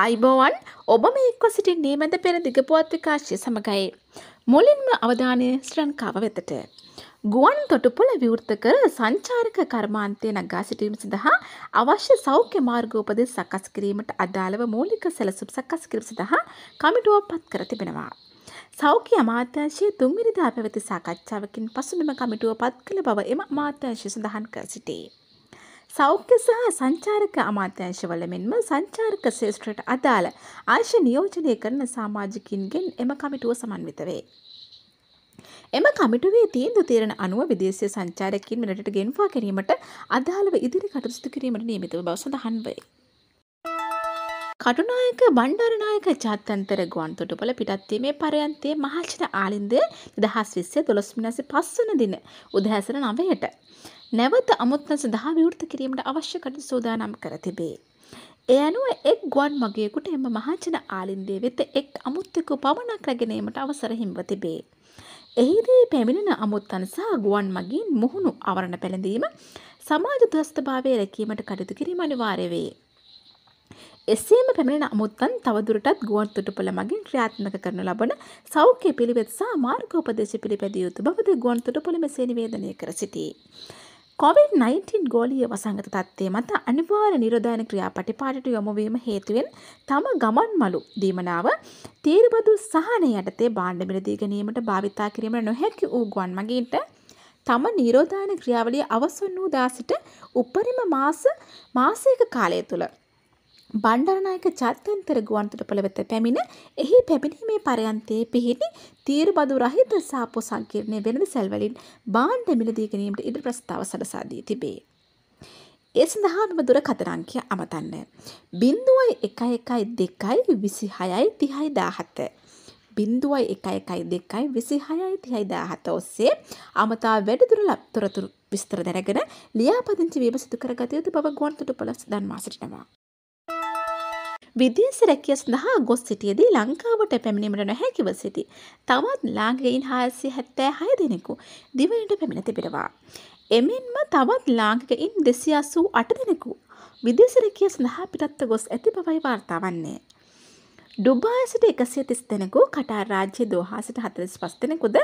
අයිබෝවන් ඔබ මේ එක්ව සිටින්නේ මැද පෙර දිගපුවත් විකාශය සමඟයි. මුලින්ම අවධානය ශ්‍රංකාව වෙතට. ගුවන් තොටුපොළ විවෘත කර සංචාරක කර්මාන්තය නගා සිටීම සඳහා අවශ්‍ය සෞඛ්‍ය මාර්ගෝපදෙ සකස් කිරීමට අදාළව මූලික සැලසුම් සකස් කිරීම සඳහා කමිටුව පත් කර තිබෙනවා. සෞඛ්‍ය අමාත්‍යංශයේ තුන්විනිදා පැවති සාකච්ඡාවකින් පසු මෙම කමිටුව පත් කළ බව එම අමාත්‍යංශය සඳහන් කර සිටේ. සෞඛ්‍ය සහ සංචාරක අමාත්‍යංශවල මෙන්ම සංචාරක ශේෂ්ත්‍රයට අදාළ අංශ නියෝජනය කරන සමාජිකින්ගෙන් එම කමිටුව සමන්විත වේ. එම කමිටුවේ තීන්දුව තීරණ අනුව විදේශීය සංචාරකයන් මෙරටට ගෙන්වා ගැනීමට අදාළව ඉදිරි කටයුතු සිදු කිරීමට නියමිත බව සඳහන් වේ. කටුනායක බණ්ඩාරනායක ජාත්‍යන්තර ගුවන්තොටුපළ පිටත්වීමේ පරයන්තයේ මහාචාර්ය ආලින්දය 2020 12 වෙනිදා 5 වන දින උදෑසන 9ට නැවත අමුත්න සඳහා විවෘත කිරීමට අවශ්‍ය කටු සූදානම් කර තිබේ. එය අනුව එක් ගුවන් මගයකුට එම මහාචන ආලින්දය වෙත එක් අමුත්තකු පමණක් රැගෙනීමට අවසරහිම්ව තිබේ. එහිදී පැමිණෙන අමුත්තන් සහ ගුවන් මගින් මුහුණු අවරණ පැළඳීම සමාජ දස්ථභාවය රැකීමට කටයුතු කිරීම අනිවාර්ය වේ. එසේම පැමිණෙන අමුත්තන් තවදුරටත් ගුවන් තුටුපළ මගින් ක්‍රියාත්මක කරනු ලබන සෞඛ්‍ය පිළිවෙත් සහ මාර්ගෝපදේශ පිළිපැදිය යුතු බවද ගුවන් තුටුපළ මෙසේ නිවේදනය කර සිටී. කොවිD-19 ගෝලීය වසංගත තත්ත්වය මත අනිවාර්ය නිරෝධායන ක්‍රියාපටිපාටිට යොමුවීම හේතුවෙන් තම ගමන් මළු දීමනාව තීරබදු සහනය යටතේ භාණ්ඩ මිලදී ගැනීමට භාවිතා කිරීමට නොහැකි වූ ගුවන් මගීන්ට තම නිරෝධායන ක්‍රියාවලිය අවසන් වූ දා සිට උපරිම මාස මාසයක කාලය තුළ බණ්ඩාරනායක චත්තන්තර ගුවන්තොටුපළ වෙත පැමිණ එහි පැමිණීමේ පරයන්තයේ පිහිටි තීරබදු රහිත සාපෝ සංකීර්ණය වෙළඳ සැල්වලින් බාණ්ඩ මිලදී ගැනීමට ඉදිරි ප්‍රස්තාව සලසා දී තිබේ. ඒ සඳහා මෙම දුර කතරංකය අමතන්න. බින්දුවයි එකයි එකයි දෙකයි විසි හයයි තිහයි දාහත. බින්දුවයි එකයි එකයි දෙකයි විසි හයයි තිහයි දාහත ඔස්සේ අමතා වැඩදුර ලබ්තොරතුරු විස්තර දැනගෙන ලියාපදිංචි වීම සිදු කරගත යුතු බව ගුවන්තොටුපළ දන්වා සිටිනවා. විදේශ රැකිය සඳහා ගොස් සිටියදී ලංකාවට පැමිණීමට නොහැකිව සිටි. තවත් ලාංකිකයින් 476 දෙනෙකු දිවයිනට පැමිණ තිබෙනවා. එමෙන්ම තවත් ලාංකිකයින් 288 දෙනෙකු විදේශ රැකිය සඳහා පිටත්ව ගොස් ඇති බවයි වාර්තා වන්නේ. ඩුබායි සිට එකසිය තිස් දෙනෙකු කටාර් රාජ්‍ය දෝහා සිට හතලිස් පස් දෙනෙකුද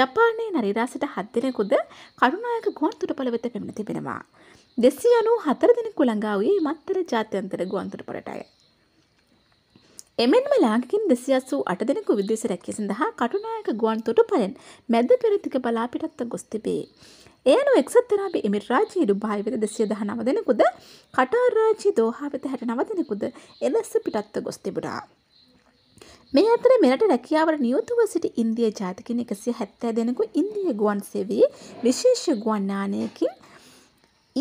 ජපානයේ නරිරා සිට හත් දෙනෙකුද කරුණායක ගුවන් තුටපළ වෙත පැමිණ තිබෙනවා. දෙසිය අනූ හතර දෙනෙකු ළඟා වූයේ මත්තර ජාත්‍යන්තර ගුවන් තුටපළටයි. එමෙන්ම ලාංකින් දෙසියස්සූ අට දෙනෙකු විදේශ රැකිය සඳහා කටුනායක ගුවන්තොටු පලෙන් මැද පෙරතික බලාපිටත්ත ගොස්තිබේ. එයනු එක්සත්තරාබි එමි රාජී ඩුබායි වෙත දෙසිය දහ නව දෙනෙකුද කටාරාජී දෝහා වෙත හැට නව දෙනෙකුද එලෙස පිටත්ත ගොස්තිබුරා. මේ අතර මෙරට රැකියාවට නියුතුව සිටි ඉන්දිය ජාතිකින් එකසිය හැත්තෑ දෙනෙකු ඉන්දිය ගුවන් සෙවී විශේෂ ගුවන්නානයකින්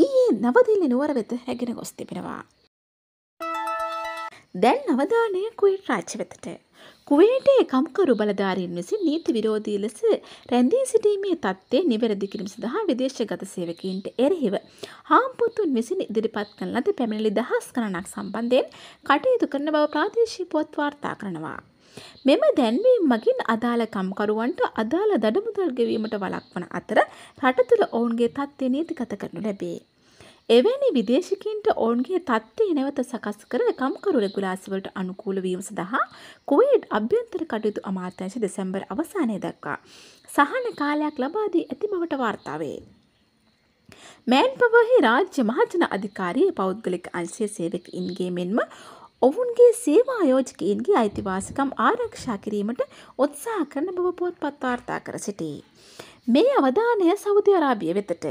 ඊයේ නවදිල්ලි නුවර වෙත හැගෙන ගොස් තිබෙනවා. දැන් අවධානය කුවේට් රාජ්‍ය වෙතට. කුවේටේ කම්කරු බලධාරීන් විසින් නීති විරෝධී ලෙස රැඳී සිටීමේ தත්ත්වය නිවැරදි කිරීම සඳහා විදේශගත සේවකයින්ට එරෙහිව හාම්පොතුන් විසින් ඉදිරිපත් කරන ලද පැමිණිලි දහස් ගණනක් සම්බන්ධයෙන් කටයුතු කරන බව ප්‍රාදේශීය පොත් වාර්තා කරනවා. මෙම දැන්වීම් මගින් අදාළ කම්කරුවන්ට අදාළ දඩමුදල් ගෙවීමට වළක්වන අතර රට තුළ ඔවුන්ගේ තත්ත්වය නීතිගත කරනු ලැබේ. එවැනි විදේශිකින්ට ඔවුන්ගේ තත්ත්වය නැවත සකස් කර කම්කරු රෙගුලාසිවලට අනුකූල වීම සඳහා කුවේඩ් අභ්‍යන්තර කටයුතු අමාත්‍යංශ දෙසැම්බර් අවසානය දක්වා සහන කාලයක් ලබා දී ඇති බවට වාර්තා වේ. මෑන් පවහි රාජ්‍ය මහජන අධිකාරයේ පෞද්ගලික අංශය සේවකයින්ගේ මෙන්ම ඔවුන්ගේ සේවා යෝජකයින්ගේ අයිතිවාසිකම් ආරක්ෂා කිරීමට උත්සාහ කරන බව පොත්පත් වාර්තා කර සිටී. මේ අවධානය සෞදි අරාබිය වෙතට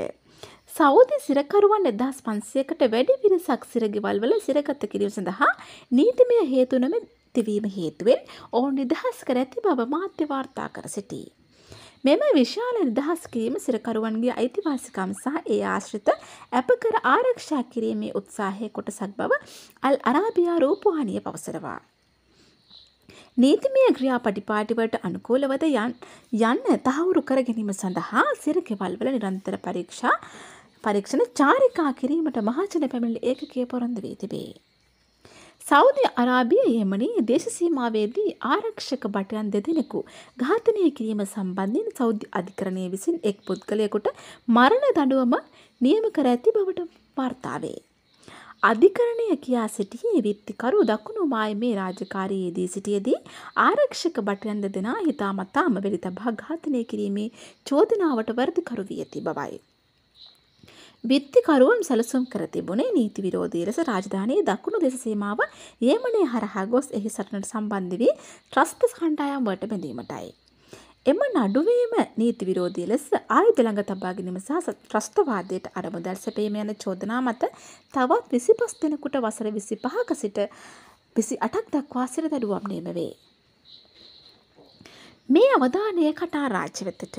සෞදි සිරකරුවන් එදහස් පන්සයකට වැඩි පිරිසක් සිරගෙවල් වල සිරගත කිරීම සඳහා නීතිමය හේතුනම තිවීම හේතුවෙන් ඔවුන් නිදහස් කර ඇති බව මාධ්‍ය වාර්තා කර සිටී. මෙම විශාල නිදහස් කිරීම සිරකරුවන්ගේ අයිතිවාසිකම් සහ ඒ ආශ්‍රිත ඇපකර ආරක්ෂා කිරීමේ උත්සාහය කොටසක් බව අල් අරාබියා රූපවාහිනිය පවසනවා. නීතිමය ක්‍රියාපටිපාටිවලට අනුකූලවද යන්න තහවුරු කර ගැනීම සඳහා සිරකෙවල් වල නිරන්තර පරීක්ෂා පරීක්ෂණ චාරිකා කිරීමට මහජන පැමිණිලි ඒකකය පොරොන්දු වී තිබේ. සෞදි අරාබිය යෙමනී දේශසීමාවේදී ආරක්ෂක බටයන් දෙදෙනෙකු ඝාතනය කිරීම සම්බන්ධයෙන් සෞදි අධිකරණය විසින් එක් පුද්ගලයෙකුට මරණ දඩුවම නියම කර ඇති බවට වාර්තාවේ. අධිකරණය කියා සිටියේ විත්තිකරු දකුණු මායමේ රාජකාරියේදී සිටියදී ආරක්ෂක බටයන් දෙදෙනා හිතාමතාම වෙලි තබා ඝාතනය කිරීමේ චෝදනාවට වර්ධකරු වී ඇති බවයි. බිත්තිකරුවන් සැලසුම් කර තිබුණේ නීති විරෝධී ලෙස රාජධානයේ දකුණු දෙස සීමාව යේමනය හරහා ගොස් එහි සටනට සම්බන්ධ වී ත්‍රස්ත කණ්ඩායම් වලට බැඳීමටයි. එම නඩුවීම නීති විරෝධී ලෙස ආයුධ ළඟ තබා ගැනීම සහ ත්‍රස්තවාදයට අරමුදල් සැපීම යන චෝදනා මත තවත් 25 දිනකට වසර 25ක සිට 28ක් දක්වා සිර දඩුවම් නියම වේ. මේ අවධානය කටා රාජ්‍ය වෙතට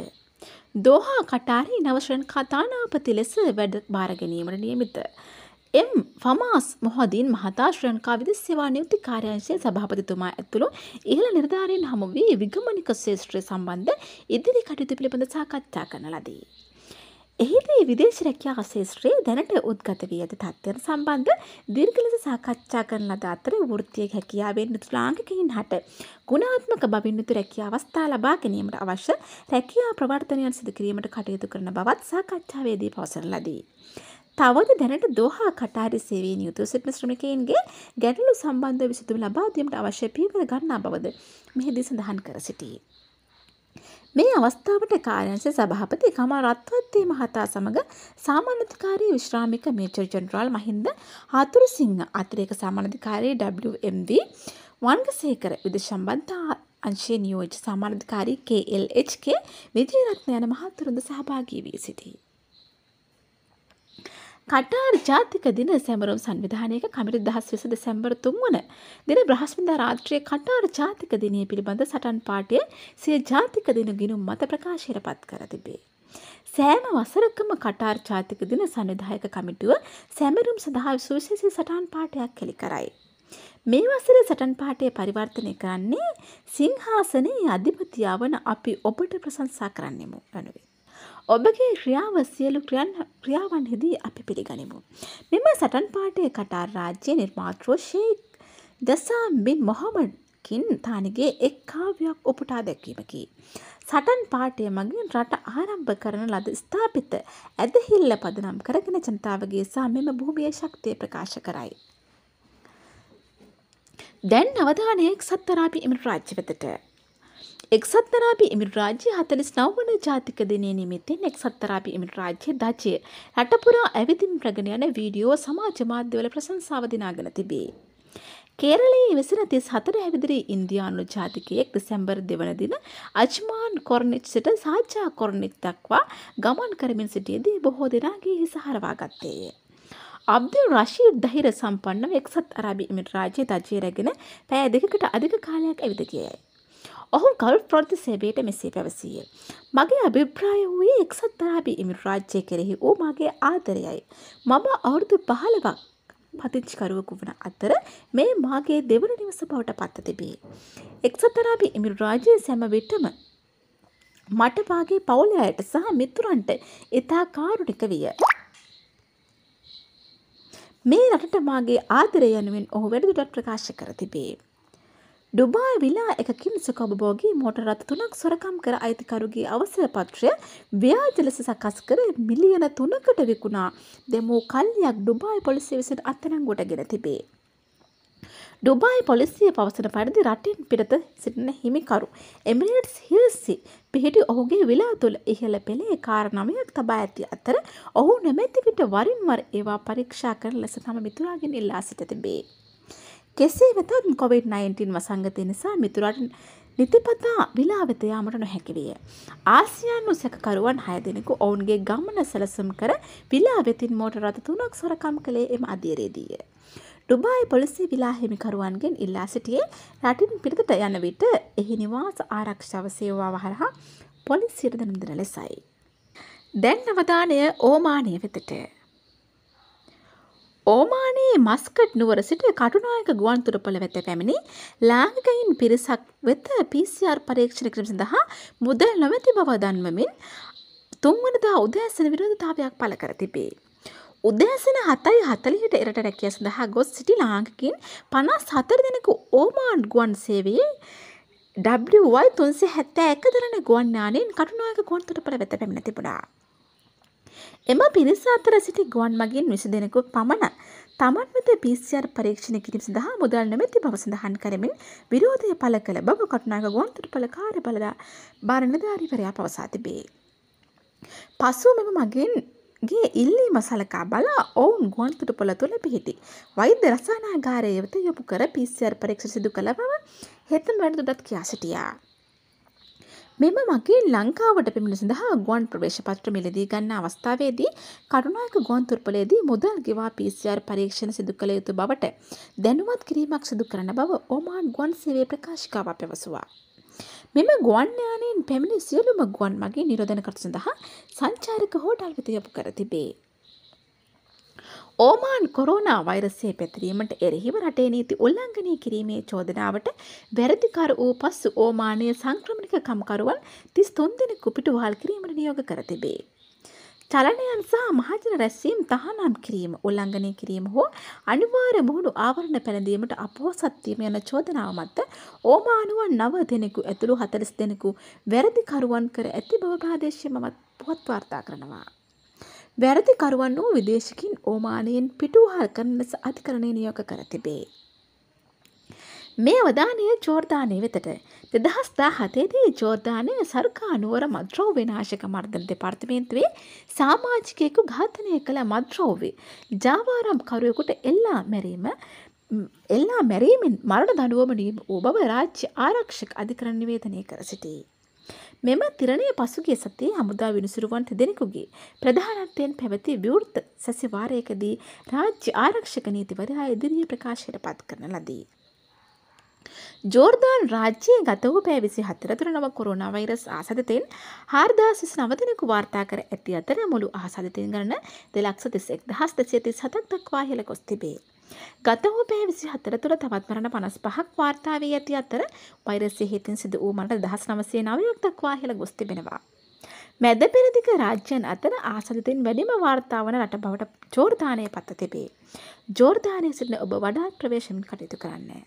දෝහා කටාරේ නවශරන් කතානාපති ලෙස වැඩ භාරගැනීමට නියමිත. එම් ෆමාස් මොහදීන් මහතා ශ්‍රංකා විදි සේවා නියුති කාර්යංශයේ සභාපතිතුමා ඇතුළු ඉහළ නිර්ධාරීන් හමු වී විගමනික ශේෂ්ත්‍රය සම්බන්ධ ඉදිරි කටයුතු පිළිබඳ සාකච්ඡා කරන ලදී. එහිදී විදේශ රැකියා ශේත්‍රයේ දැනට උද්ගත වී ඇති තත්ත්වයන් සම්බන්ධ දීර්ඝ ලෙස සාකච්ඡා කරන ලද අතර වෘත්තීය හැකියාවෙන් යුතු ලාංකිකයින් හට ගුණාත්මක බවින් යුතු රැකියා අවස්ථා ලබා ගැනීමට අවශ්‍ය රැකියා ප්‍රවර්තනයන් සිදු කිරීමට කටයුතු කරන බවත් සාකච්ඡාවේදී පවසන ලදී. තවද දැනට දොහා කටාරි සේවී නියුතු සිටින ශ්‍රමිකයන්ගේ ගැටලු සම්බන්ධ විසඳුම් ලබා දීමට අවශ්‍ය පියවර ගන්නා බවද මෙහිදී සඳහන් කර සිටියේ. මේ අවස්ථාවට කාර්යංශ සභාපති කමල් රත්වත්තේ මහතා සමග සාමාන්‍යධිකාරී විශ්‍රාමික මේජර් ජෙනරාල් මහින්ද හතුරුසිංහ අතිරේක සාමාන්‍යධිකාරී WMV වංගසේකර විදේශ සම්බන්ධ අංශයේ නියෝජ්‍ය සාමාන්‍යධිකාරී KLHK විජේරත්න යන මහතුරුන්ද සහභාගී වී සිටී. කටාර් ජාතික දින සැමරුම් සංවිධානයක කමිට දහස් විස දෙසැම්බර තුන්වන දින බ්‍රහස්මින්ද රාත්‍රිය කටාර් ජාතික දිනය පිළිබඳ සටන් පාටය සිය ජාතික දින ගිනුම් මත ප්‍රකාශයට පත් කර තිබේ. සෑම වසරකම කටාර් ජාතික දින සංවිධායක කමිටුව සැමරුම් සඳහා සුවිශේෂී සටන් පාටයක් කෙළි කරයි. මේ වසර සටන් පාටය පරිවර්තනය කරන්නේ සිංහාසනයේ අධිපතියාවන අපි ඔබට ප්‍රසංසා කරන්නෙමු වනුවේ. ඔබගේ ක්‍රියාව සියලු ක්‍රියන් ක්‍රියාවන්හිදී අපි පිළිගනිමු. මෙම සටන් පාඨය කටාර් රාජ්‍ය නිර්මාතෘ ෂේක් දසාම් බින් මොහමඩ් කින් තානගේ එක් කාව්‍යයක් උපුටා දැක්වීමකි. සටන් පාටය මගින් රට ආරම්භ කරන ලද ස්ථාපිත ඇදහිල්ල පදනම් කරගෙන ජනතාවගේ සා මෙම භූමිය ශක්තිය ප්‍රකාශ කරයි. දැන් නවධානයෙක් සත්තරාපි එම රාජ්‍යවතට එක්සත් අරාබි එමිරාජ්‍ය 49 වන ජාතික දිනය නිමිත්තෙන් එක්සත් අරාබි එමිරාජ්‍ය දජය රටපුරා ඇවිදින් ප්‍රගෙන යන වීඩියෝ සමාජ මාධ්‍යවල ප්‍රශංසාව දිනාගෙන තිබේ. කේරලයේ විසින තිස් හතර ඇවිදිරි ඉන්දියානු ජාතිකයෙක් දෙසැම්බර් දෙවන දින අජ්මාන් කොරනිච් සිට සාජා කොරනික් දක්වා ගමන් කරමින් සිටියදී බොහෝ දෙනාගේ හිසහරවා ගත්තේය. අබ්දුල් රශීද් දහිර සම්පන්නව එක්සත් අරාබි එමිරාජ්‍යයේ දජය රැගෙන පැය දෙකකට අධික කාලයක් ඇවිද ගියයි. ඔහු ගල් ප්‍රොන්ති සේබයට මෙසේ පැවසීය. මගේ අභිප්‍රාය වූයේ එක්සත් පැරාබි එමිර රාජ්‍යය කෙරෙහි වූ මගේ ආදරයයි. මම අවුරුදු පහළවක් පතිංචිකරුවකු වන අතර මේ මාගේ දෙවන නිවස බවට පත්ත තිබේ. එක්සත්තරාබි එමිරු රාජය සැම විටම මට පාගේ පවුලයට සහ මිතුරන්ට ඉතා කාරුණික විය. මේ රටට මාගේ ආදරය යනුවෙන් ඔහු වැඩදුටත් ප්‍රකාශ කර තිබේ. ඩුබායි විලා එකකින් සුකබභෝගී මෝට රත් තුනක් සොරකම් කර අයිතිකරුගේ අවසර පත්‍රය ව්‍යාජ ලෙස සකස් කර මිලියන තුනකට විකුණා දෙමූ කල්යක් ඩුබායි පොලිසිය විසින් අත්තරංගොට ගෙන තිබේ. ඩුබායි පොලිසිය පවසන පරිදි රටින් පිටත සිටින හිමිකරු. එමිරේට්ස් හිල්සි පිහිටි ඔහුගේ විලා තුළ ඉහළ පෙළේ කාරණමයක් තබා ඇති අතර ඔහු නැමැතිවිට වරින් වර ඒවා පරීක්ෂා කරන ලෙස තම මිතුරාගෙන් ඉල්ලා සිට තිබේ. කෙසේ වෙතත් කොවිD-19 වසංගතය නිසා මිතුරට නිතිපතා විලාවෙත යාමට නොහැකි විය. ආසියානු සැකකරුවන් 6 දෙනෙකු ඔවුන්ගේ ගමන සැලසුම් කර විලාවෙතින් මෝටර රථ තුනක් සොරකම් කළේ එම අධීරයේදීය. ඩුබායි පොලිසිය විලා හිමිකරුවන්ගෙන් ඉල්ලා සිටියේ රටින් පිරිතට යන විට එහි නිවාස ආරක්ෂාව සේවාව හරහා පොලිසියට දැනුම් දෙන ලෙසයි. දැන් අවධානය ඕමානය වෙතට ඕමානයේ මස්කට් නුවර සිට කටුනායක ගුවන්තුරපොළ වෙත පැමිණි ලාංගිකයින් පිරිසක් වෙත PCR පරීක්ෂණ කිරීම සඳහා මුදල් නොමැති බව දන්වමින් තුන්වනදා උදෑසන විරෝධතාවයක් පළ කර තිබේ. උදෑසන හතයි හතලියට එරට රැකිය සඳහා ගොස් සිටි ලාංකින් පනස් හතර දෙනකු ඕමාන්් ගුවන් සේවේ ඩයි තුන්සේ හැත්තෑ එක දරන ගුවන්නානෙන් කටුනාක ගොන්තුට පළ වෙත පැමිණ තිබුණා. එම පිරිස අතර සිටි ගුවන් මගින් විසි දෙනෙකු පමණ තමන් වෙත පිසිR පරීක්ෂණ කිරීම සඳහා මුදල් නොමැති බව සඳහන් කරමින් විරෝධය පළ කළ බව කටුනාග ගුවන්තුරපල කාර්යබලදා බරණධාරිවරයා පවසා තිබේ. පසුව මෙම මගින් ගේ ඉල්ලීම සලකා බලා ඔවුන් ගුවන්තුට පොළ තුළ පිහිටි. වෛද්‍ය රසානාගාරය වෙත යොපු කර පිසිR පරීක්ෂ සිදු කළ බව හෙතම වැඩදුඩත් කියා සිටියා. මෙම මගේ ලංකාවට පෙමිණ සඳහා ගුවන් ප්‍රවේශ පත්‍ර මිලදී ගන්න අවස්ථාවේදී කරුණායක ගුවන් තුර්පලයේදී මුදල් ගෙවා PCR පරීක්ෂණ සිදු කළ යුතු බවට දැනුවත් කිරීමක් සිදු කරන බව ඔමාන් ගුවන් සේවය ප්‍රකාශිකාව පැවසුවා. මෙම ගුවන් යානයෙන් පැමිණි සියලුම ගුවන් මගේ නිරෝධන කට සඳහා සංචාරක හෝටල් වෙත යොමු කර තිබේ. ඕමාන් කොරෝනා වෛරසය පැතිරීමට එරෙහිව රටේ නීති උල්ලංඝනය කිරීමේ චෝදනාවට වැරදිකර වූ පසු ඕමානය සංක්‍රමණික කම්කරුවන් තිස් තුන් දෙනෙකු පිටුවහල් කිරීමට නියෝග කර තිබේ. චලනයන් සහ මහජන රැස්වීම් තහනම් කිරීම උල්ලංඝනය කිරීම හෝ අනිවාර්ය මුහුණු ආවරණ පැළඳීමට අපොහොසත්වීම යන චෝදනාව මත ඕමානුවන් නව දෙනෙකු ඇතුළු හතලිස් දෙනෙකු වැරදිකරුවන් කර ඇති බව ප්‍රාදේශය මමත් පුවත් වාර්තා කරනවා. වැරදිකරුවන් වූ විදේශකින් ඕමානයෙන් පිටුවහල් කරන ලෙස අධිකරණය නියෝග කර තිබේ. මේ අවධානය ජෝර්ධානය වෙතට දෙදහස් දා හතේදී ජෝර්ධානය සර්කානුවර මද්‍රෝ විනාශක මර්ධන දෙපර්තමේන්තුවේ සාමාජිකයෙකු ඝාතනය කළ මද්‍රෝවේ ජාවාරම් කරුවෙකුට එල්ලා මැරීම එල්ලා මැරීමෙන් මරණ දඩුවම නියම වූ බව රාජ්‍ය ආරක්ෂක අධිකරණ නිවේදනය කර සිටී. මෙම තිරණය පසුගිය සතියේ හමුදා විනිසුරුවන් දෙදෙනෙකුගේ ප්‍රධානත්වයෙන් පැවති විවෘත සැසිවාරයකදී රාජ්‍ය ආරක්ෂක නීතිවරයා ඉදිරියේ ප්‍රකාශයට පත් කරන ලදී. ජෝර්ධාන් රාජ්‍යයේ ගත වූ පෑ විසි හතරතුර නව කොරුණ වෛරස් ආසධතෙන් හාර්දාසිස් නවතනෙකු වාර්තා කර ඇති අතර මුළු ආසධතින් ගන්න දෙලක්ෂ තිසෙක් දහස් දෙසේති සතක් දක්වා හෙළ කොස් තිබේ. ගත වූ පැය 24 තුළ තවත් මරණ 55ක් වාර්තා වී ඇති අතර වෛරසය හේතුවෙන් සිදු වූ මරණ 1909ක් දක්වා ඉහළ ගොස් තිබෙනවා. මැද පෙරදිග රාජ්‍යයන් අතර ආසදිතෙන් වැඩිම වාර්තාවන රට බවට ජෝර්ධානය පත්ත තිබේ. ජෝර්ධානය සිටින ඔබ වඩාත් ප්‍රවේශමින් කටයුතු කරන්නේ.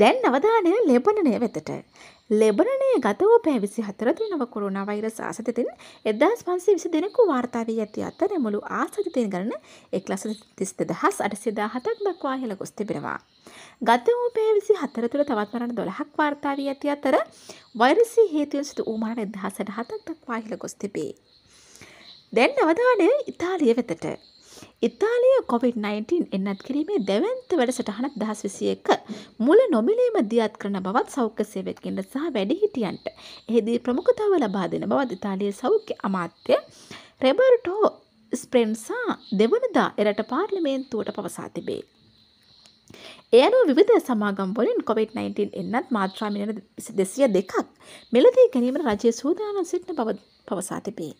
දැන් නවධානය ලෙබනනය වෙතට ලෙබනය ගතව පැවිසි හතරතුනව කොරුණ වෛරස ආසතතින් එදදාස් පන්සේ විසි දෙනෙකු වාර්තාාවී ඇති අත රැමුළු ආසතිතයෙන් ගරන එක් ලස තිස්ත දහස් අටසිදා හතක් දක්වා හෙළ ගොස් තිබෙනවා. ගත වූ පැවිසි හතර තුළ තවත් මරණ දොළහක් වාර්තාාවී ඇති අතර වෛරසි හේතුවන් සිට ූමාන එදහසට හතක් දක්වා හිළ ගොස් තිබේ. දැන් අවධානය ඉතාලිය වෙතට. ඉතාලිය කොවිD-19 එන්නත් කිරීමේ දැවන්ත වැඩසටහනක් දහස් විසිය එක මුල නොමිලේම දියත් කරන බවත් සෞඛ්‍ය සේවකෙන්ට සහ වැඩිහිටියන්ට එහිදී ප්‍රමුඛතාව ලබා දෙන බවත් ඉතාලිය සෞඛ්‍ය අමාත්‍ය රෙබර්ටෝ ස්ප්‍රෙන්සා දෙවනදා එරට පාර්ලිමේන්තුවට පවසා තිබේ. එයනු විධ සමාගම්වලින් කොවිD-19 එන්නත් මාත්‍රාමිලන දෙසිය දෙකක් මෙලදී ගැනීමට රජය සූදානම් සිටින බව පවසා තිබේ.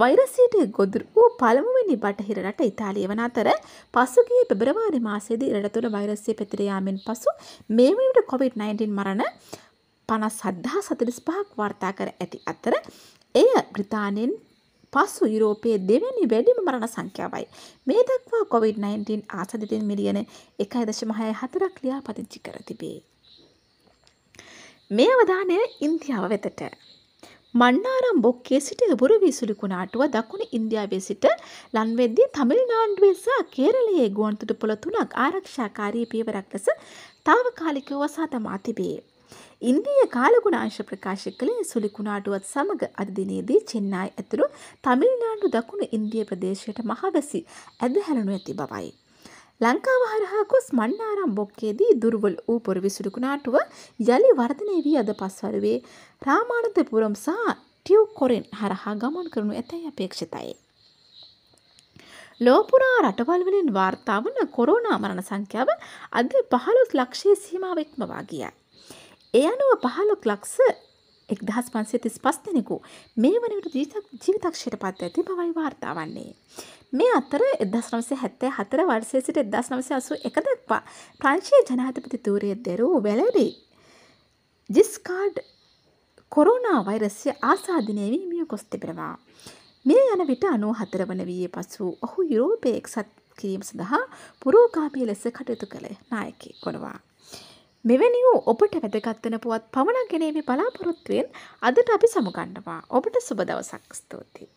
වෛරසීට ගොදුර වූ පළමුවනි බටහිර රට ඉතාලිය වන අතර පසුගිය පෙබරවාරි මාසේදී රට තුළ වෛරසය පෙතිරයාමෙන් පසු මේමට කොවිD-19 මරණ පනස් සද්ධහා සතිරිස් පහක් වර්තා කර ඇති අතර එය බ්‍රතාානෙන් පසු යුරෝපයේ දෙවැනි වැඩිම මරණ සංඛ්‍යාවයි. මේ දක්වා COVID-19 ආසාදිතයින් මිලියන 1.64ක් ලියාපදිංචි කර තිබේ. මේ අවධානය ඉන්දියාව වෙතට. මන්නාරම් බොක්කේ සිට ගුරු විසුලි කුණාටුව දකුණු ඉන්දියාවේ සිට ලන්වෙද්දී තමිල්නාඩුවේ සහ කේරළයේ ගුවන්තොටුපළ තුනක් ආරක්ෂාකාරී පියවරක් ලෙස తాවකාලිකව වසා දමා තිබේ. ඉන්දීය කාලගුණාංශ ප්‍රකාශ කළේ සුළි කුණාටුවත් සමග අද දිනේදී චෙන්නයි ඇතුළු තමිල්නාඩු දකුණු ඉන්දිය ප්‍රදේශයට මහවැසි ඇදහැලනු ඇති බවයි. ලංකාව හරහා ගොස් මන්නාරම් බොක්කේදී දුර්වල වූ පොර විසුළු කුණාටුව යළි වර්ධනය වී අද පස්වරුවේ රාමානතපුරම් සහ ටියව් කොරෙන් හරහා ගමන් කරනු ඇතැයි අපේක්ෂිතයි. ලෝපුරා රටවල් වලින් වාර්තා වන කොරෝනා මරණ සංඛ්‍යාව අද 15 ලක්ෂයේ සීමාව ඉක්මවා ගියයි. ඒ අනුව පහළොක් ලක්ස එක්දහස් පන්සේ තිස් පස් දෙනෙකු මේ වනවිට ජීවිතක්ෂයට පත් ඇති බවයි වාර්තා වන්නේ. මේ අතර එදස් නවසේ හැත්තේ හතර වර්සය සිට එදස් නවසේ අසු එක දක්වා ප්‍රංශය ජනාධපති තූරය දෙරූ වැලරි ජිස්කාඩ් කොරුණා වෛරස්ය ආසාධනය වීමිය කොස් තිබෙනවා. මේ යන විට අනු හතර වන වයේ පසු ඔහු යුරෝපය එක්සත් කිරීම සඳහා පුරෝගාමී ලෙස කටයුතු කළ නායකි කොනවා. මෙවැනි වූ ඔබට වැදගත්වන පුවත් පමණක් ගැනීම බලාපොරොත්තුවෙන් අදට අපි සමුගන්නවා ඔබට සුබ දවසක් ස්තුතියි